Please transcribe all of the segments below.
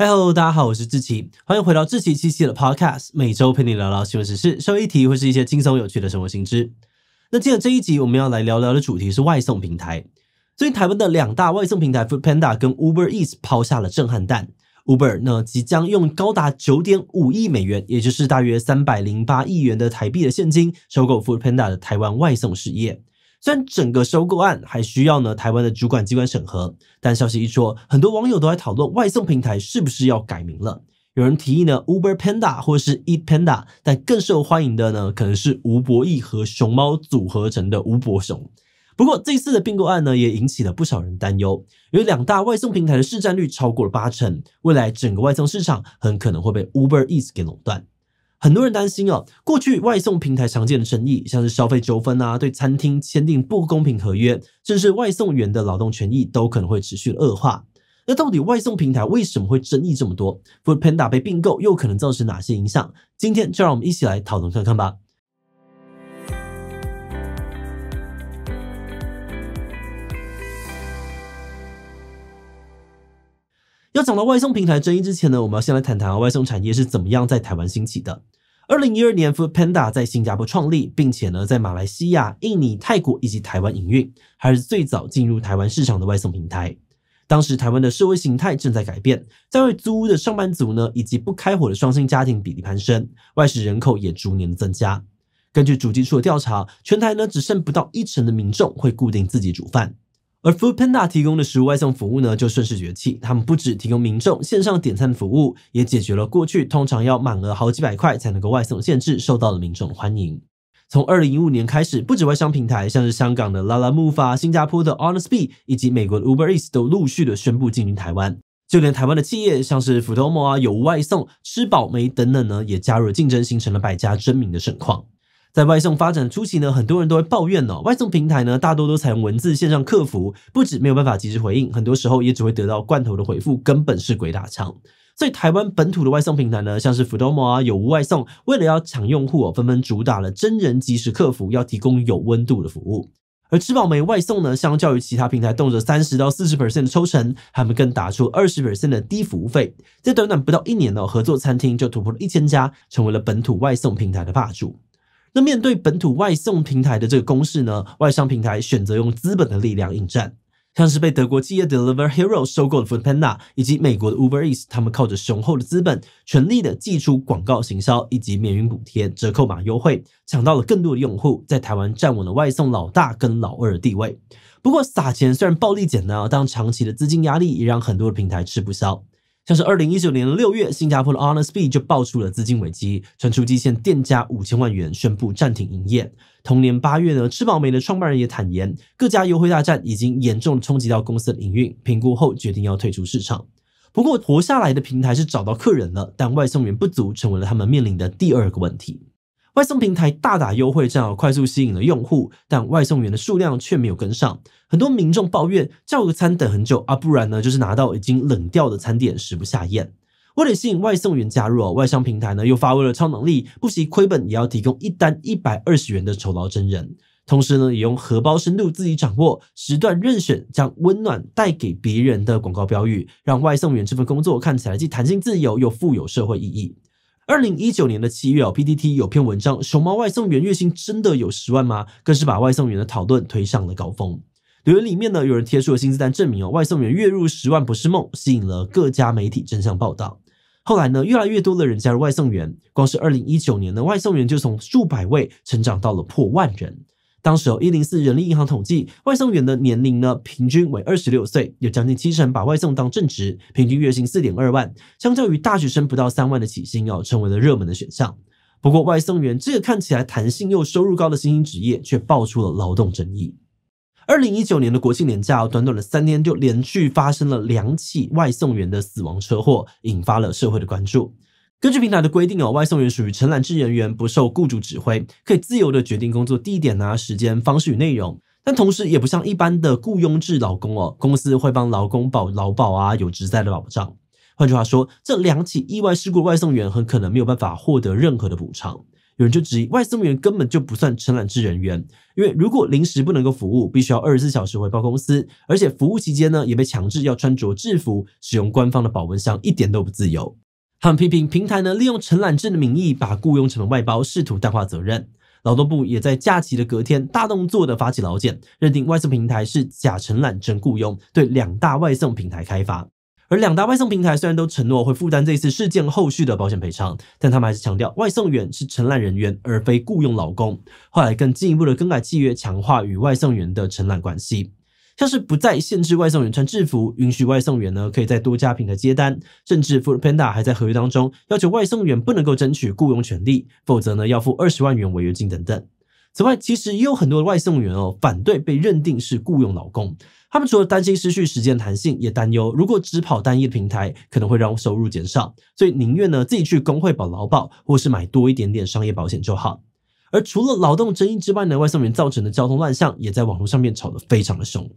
l 喽，大家好，我是志奇，欢迎回到志奇七七的 Podcast，每周陪你聊聊新闻时事，稍微一提会是一些轻松有趣的生活新知。那今天这一集我们要来聊聊的主题是外送平台。最近台湾的两大外送平台 Food Panda 跟 Uber Eats 抛下了震撼弹，Uber 呢即将用高达九点五亿美元，也就是大约三百零八亿元的台币的现金收购 Food Panda 的台湾外送事业。虽然整个收购案还需要呢台湾的主管机关审核，但消息一出，很多网友都在讨论外送平台是不是要改名了。有人提议呢 Uber Panda 或是 Eat Panda，但更受欢迎的呢可能是吴伯义和熊猫组合成的吴伯熊。不过这次的并购案呢也引起了不少人担忧，有两大外送平台的市占率超过了八成，未来整个外送市场很可能会被 Uber Eat 给垄断。很多人担心哦，过去外送平台常见的争议，像是消费纠纷啊，对餐厅签订不公平合约，甚至外送员的劳动权益，都可能会持续恶化。那到底外送平台为什么会争议这么多？Foodpanda 被并购又可能造成哪些影响？今天就让我们一起来讨论看看吧。那讲到外送平台争议之前呢，我们要先来谈谈啊，外送产业是怎么样在台湾兴起的。二零一二年，Food Panda 在新加坡创立，并且呢，在马来西亚、印尼、泰国以及台湾营运，还是最早进入台湾市场的外送平台。当时，台湾的社会形态正在改变，在外租屋的上班族呢，以及不开火的双薪家庭比例攀升，外食人口也逐年的增加。根据主基处的调查，全台呢只剩不到一成的民众会固定自己煮饭。而 Foodpanda 提供的食物外送服务呢，就顺势崛起。他们不只提供民众线上点餐的服务，也解决了过去通常要满额好几百块才能够外送的限制，受到了民众欢迎。从二零一五年开始，不止外商平台，像是香港的 Lalamove 啊、新加坡的 h o n e s t b e 以及美国的 UberEats 都陆续的宣布进军台湾。就连台湾的企业，像是 Foodomo 啊、有外送、吃饱没等等呢，也加入了竞争，形成了百家争鸣的盛况。在外送发展初期呢，很多人都会抱怨哦，外送平台呢大多都采用文字线上客服，不止没有办法及时回应，很多时候也只会得到罐头的回复，根本是鬼打墙。所以台湾本土的外送平台呢，像是 Foodomo 啊、有无外送，为了要抢用户，哦，纷纷主打了真人即时客服，要提供有温度的服务。而吃饱没外送呢，相较于其他平台动辄三十到四十 percent 的抽成，他们更打出二十 percent 的低服务费，在短短不到一年呢，合作餐厅就突破了一千家，成为了本土外送平台的霸主。面对本土外送平台的这个攻势呢，外商平台选择用资本的力量应战，像是被德国企业 Deliver Hero 收购的 Foodpanda，以及美国的 Uber Eats，他们靠着雄厚的资本，全力的祭出广告行销以及免运补贴、折扣码优惠，抢到了更多的用户，在台湾站稳了外送老大跟老二的地位。不过撒钱虽然暴力简单，但长期的资金压力也让很多的平台吃不消。像是二零一九年六月，新加坡的 Honest Bee 就爆出了资金危机，传出基线店家五千万元，宣布暂停营业。同年八月呢，吃饱美的创办人也坦言，各家优惠大战已经严重冲击到公司的营运，评估后决定要退出市场。不过活下来的平台是找到客人了，但外送员不足成为了他们面临的第二个问题。外送平台大打优惠战，快速吸引了用户，但外送员的数量却没有跟上。很多民众抱怨叫个餐等很久啊，不然呢就是拿到已经冷掉的餐点，食不下咽。为了吸引外送员加入，外商平台呢又发挥了超能力，不惜亏本也要提供一单一百二十元的酬劳，真人。同时呢，也用荷包深度自己掌握，时段任选，将温暖带给别人的广告标语，让外送员这份工作看起来既弹性自由，又富有社会意义。二零一九年的七月哦，P D T 有篇文章《熊猫外送员月薪真的有十万吗》，更是把外送员的讨论推上了高峰。留言里面呢，有人贴出了薪资单证明哦，外送员月入十万不是梦，吸引了各家媒体争相报道。后来呢，越来越多的人加入外送员，光是二零一九年呢，外送员就从数百位成长到了破万人。当时，一零四人力银行统计，外送员的年龄呢，平均为二十六岁，有将近七成把外送当正职，平均月薪四点二万，相较于大学生不到三万的起薪哦，成为了热门的选项。不过，外送员这个看起来弹性又收入高的新兴职业，却爆出了劳动争议。二零一九年的国庆年假，短短的三天就连续发生了两起外送员的死亡车祸，引发了社会的关注。根据平台的规定哦，外送员属于承揽制人员，不受雇主指挥，可以自由的决定工作地点啊、时间、方式与内容。但同时也不像一般的雇佣制劳工哦，公司会帮劳工保劳保啊、有职在的保障。换句话说，这两起意外事故，外送员很可能没有办法获得任何的补偿。有人就质疑，外送员根本就不算承揽制人员，因为如果临时不能够服务，必须要二十四小时回报公司，而且服务期间呢，也被强制要穿着制服，使用官方的保温箱，一点都不自由。他们批评平台呢，利用承揽制的名义把雇佣成本外包，试图淡化责任。劳动部也在假期的隔天大动作的发起劳检，认定外送平台是假承揽真雇佣，对两大外送平台开罚。而两大外送平台虽然都承诺会负担这次事件后续的保险赔偿，但他们还是强调外送员是承揽人员而非雇佣劳工。后来更进一步的更改契约，强化与外送员的承揽关系。像是不再限制外送员穿制服，允许外送员呢可以在多家平台接单，甚至 Foodpanda 还在合约当中要求外送员不能够争取雇佣权利，否则呢要付二十万元违约金等等。此外，其实也有很多的外送员哦反对被认定是雇佣劳工，他们除了担心失去时间弹性，也担忧如果只跑单一的平台，可能会让收入减少，所以宁愿呢自己去工会保劳保，或是买多一点点商业保险就好。而除了劳动争议之外呢，外送员造成的交通乱象也在网络上面吵得非常的凶。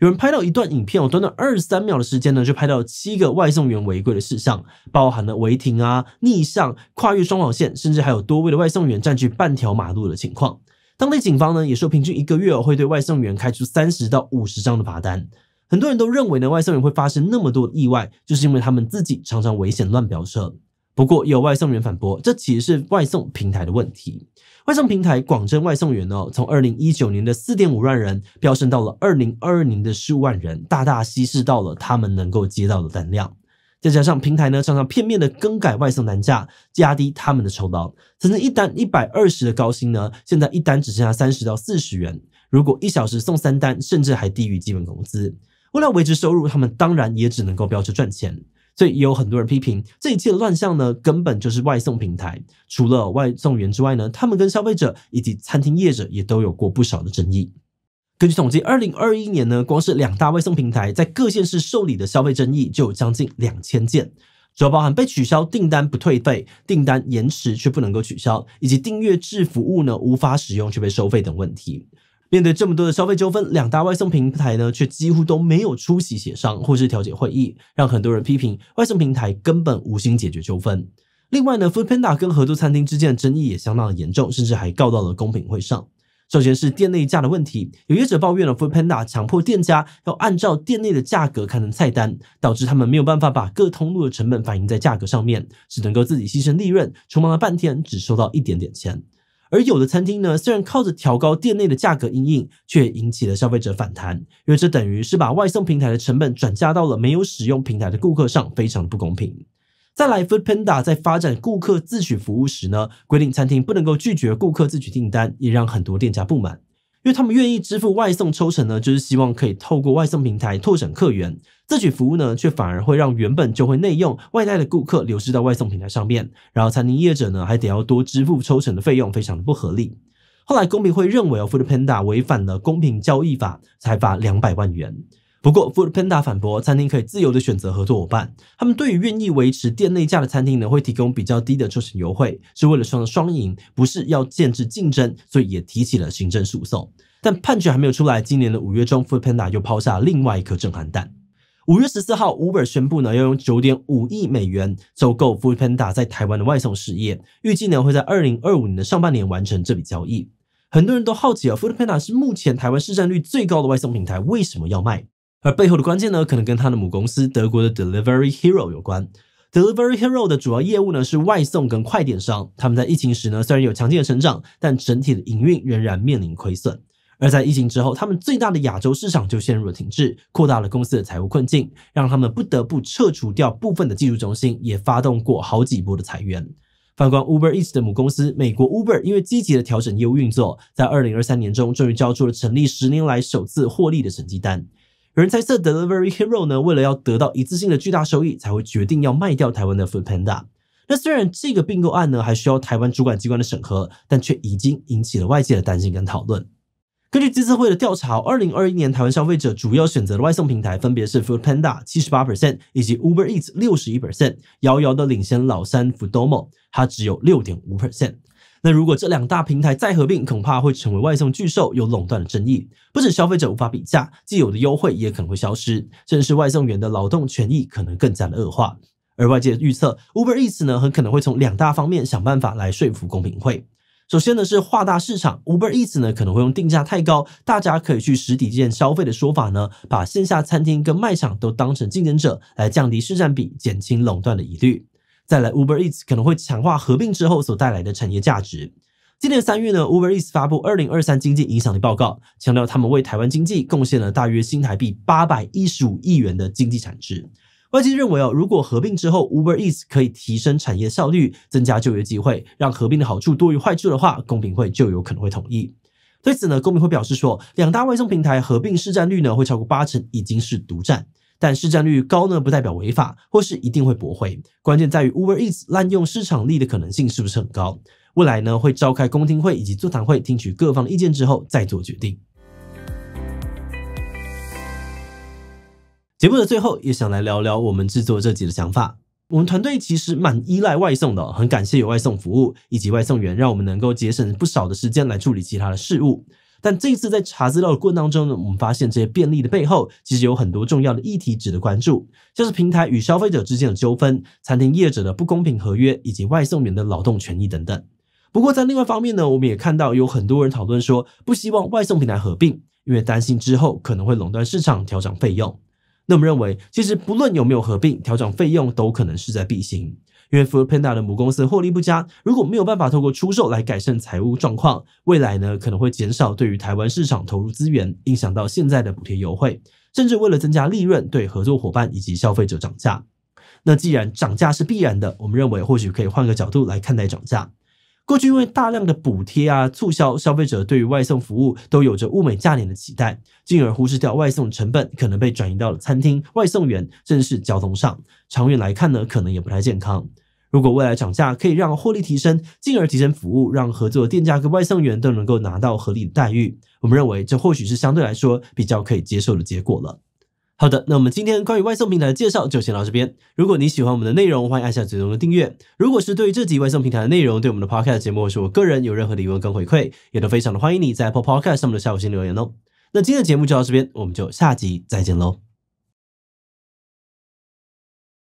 有人拍到一段影片，短短二十三秒的时间呢，就拍到七个外送员违规的事项，包含了违停啊、逆向、跨越双黄线，甚至还有多位的外送员占据半条马路的情况。当地警方呢，也说平均一个月会对外送员开出三十到五十张的罚单。很多人都认为呢，外送员会发生那么多意外，就是因为他们自己常常危险乱飙车。不过，有外送员反驳，这其实是外送平台的问题。外送平台广征外送员呢，从二零一九年的四点五万人飙升到了二零二二年的十五万人，大大稀释到了他们能够接到的单量。再加上平台呢常常片面的更改外送单价，压低他们的酬劳，曾经一单一百二十的高薪呢，现在一单只剩下三十到四十元。如果一小时送三单，甚至还低于基本工资，为了维持收入，他们当然也只能够飙车赚钱。所以也有很多人批评这一切的乱象呢，根本就是外送平台。除了外送员之外呢，他们跟消费者以及餐厅业者也都有过不少的争议。根据统计，二零二一年呢，光是两大外送平台在各县市受理的消费争议就有将近两千件，主要包含被取消订单不退费、订单延迟却不能够取消，以及订阅制服务呢无法使用却被收费等问题。面对这么多的消费纠纷，两大外送平台呢，却几乎都没有出席协商或是调解会议，让很多人批评外送平台根本无心解决纠纷。另外呢，Foodpanda 跟合作餐厅之间的争议也相当的严重，甚至还告到了公平会上。首先是店内价的问题，有业者抱怨了 Foodpanda 强迫店家要按照店内的价格刊登菜单，导致他们没有办法把各通路的成本反映在价格上面，只能够自己牺牲利润，匆忙了半天只收到一点点钱。而有的餐厅呢，虽然靠着调高店内的价格阴影，却引起了消费者反弹，因为这等于是把外送平台的成本转嫁到了没有使用平台的顾客上，非常不公平。再来 f o o d Panda 在发展顾客自取服务时呢，规定餐厅不能够拒绝顾客自取订单，也让很多店家不满。因为他们愿意支付外送抽成呢，就是希望可以透过外送平台拓展客源。自取服务呢，却反而会让原本就会内用外带的顾客流失到外送平台上面，然后餐厅业者呢还得要多支付抽成的费用，非常的不合理。后来公平会认为 f o o d p a n d a 违反了公平交易法，才罚两百万元。不过，Foodpanda 反驳，餐厅可以自由的选择合作伙伴，他们对于愿意维持店内价的餐厅呢，会提供比较低的抽成优惠，是为了创造双赢，不是要限制竞争，所以也提起了行政诉讼。但判决还没有出来，今年的五月中，Foodpanda 又抛下另外一颗震撼弹。五月十四号，Uber 宣布呢，要用九点五亿美元收购 Foodpanda 在台湾的外送事业，预计呢会在二零二五年的上半年完成这笔交易。很多人都好奇啊，Foodpanda 是目前台湾市占率最高的外送平台，为什么要卖？而背后的关键呢，可能跟他的母公司德国的 Delivery Hero 有关。Delivery Hero 的主要业务呢是外送跟快点商。他们在疫情时呢，虽然有强劲的成长，但整体的营运仍然面临亏损。而在疫情之后，他们最大的亚洲市场就陷入了停滞，扩大了公司的财务困境，让他们不得不撤除掉部分的技术中心，也发动过好几波的裁员。反观 Uber Eats 的母公司美国 Uber，因为积极的调整业务运作，在二零二三年中终于交出了成立十年来首次获利的成绩单。人才社 Delivery Hero 呢，为了要得到一次性的巨大收益，才会决定要卖掉台湾的 Food Panda。那虽然这个并购案呢，还需要台湾主管机关的审核，但却已经引起了外界的担心跟讨论。根据基测会的调查，二零二一年台湾消费者主要选择的外送平台分别是 Food Panda 七十八 percent，以及 Uber Eats 六十一 percent，遥遥的领先老三 Foodomo，它只有六点五 percent。那如果这两大平台再合并，恐怕会成为外送巨兽，有垄断的争议。不止消费者无法比价，既有的优惠也可能会消失，甚至外送员的劳动权益可能更加的恶化。而外界预测，Uber Eats 呢，很可能会从两大方面想办法来说服公平会。首先呢，是画大市场，Uber Eats 呢可能会用定价太高，大家可以去实体店消费的说法呢，把线下餐厅跟卖场都当成竞争者来降低市占比，减轻垄断的疑虑。再来，Uber Eats 可能会强化合并之后所带来的产业价值。今年三月呢，Uber Eats 发布二零二三经济影响力报告，强调他们为台湾经济贡献了大约新台币八百一十五亿元的经济产值。外界认为哦，如果合并之后，Uber Eats 可以提升产业效率，增加就业机会，让合并的好处多于坏处的话，公平会就有可能会同意。对此呢，公平会表示说，两大外送平台合并市占率呢会超过八成，已经是独占。但市占率高呢，不代表违法，或是一定会驳回。关键在于 Uber Eats 滥用市场力的可能性是不是很高？未来呢，会召开公听会以及座谈会，听取各方的意见之后再做决定。节目的最后，也想来聊聊我们制作这集的想法。我们团队其实蛮依赖外送的，很感谢有外送服务以及外送员，让我们能够节省不少的时间来处理其他的事物。但这一次在查资料的过程当中呢，我们发现这些便利的背后其实有很多重要的议题值得关注，像是平台与消费者之间的纠纷、餐厅业者的不公平合约以及外送员的劳动权益等等。不过在另外方面呢，我们也看到有很多人讨论说不希望外送平台合并，因为担心之后可能会垄断市场、调整费用。那我认为，其实不论有没有合并，调整费用都可能势在必行。因为 f o o d p a n d a 的母公司获利不佳，如果没有办法透过出售来改善财务状况，未来呢可能会减少对于台湾市场投入资源，影响到现在的补贴优惠，甚至为了增加利润，对合作伙伴以及消费者涨价。那既然涨价是必然的，我们认为或许可以换个角度来看待涨价。过去因为大量的补贴啊促销，消费者对于外送服务都有着物美价廉的期待，进而忽视掉外送成本可能被转移到了餐厅、外送员，甚至是交通上。长远来看呢，可能也不太健康。如果未来涨价可以让获利提升，进而提升服务，让合作店家跟外送员都能够拿到合理的待遇，我们认为这或许是相对来说比较可以接受的结果了。好的，那我们今天关于外送平台的介绍就先到这边。如果你喜欢我们的内容，欢迎按下最上的订阅。如果是对于这集外送平台的内容，对我们的 Podcast 节目，或是我个人有任何的疑问跟回馈，也都非常的欢迎你在 Podcast 上面的下午先留言哦。那今天的节目就到这边，我们就下集再见喽。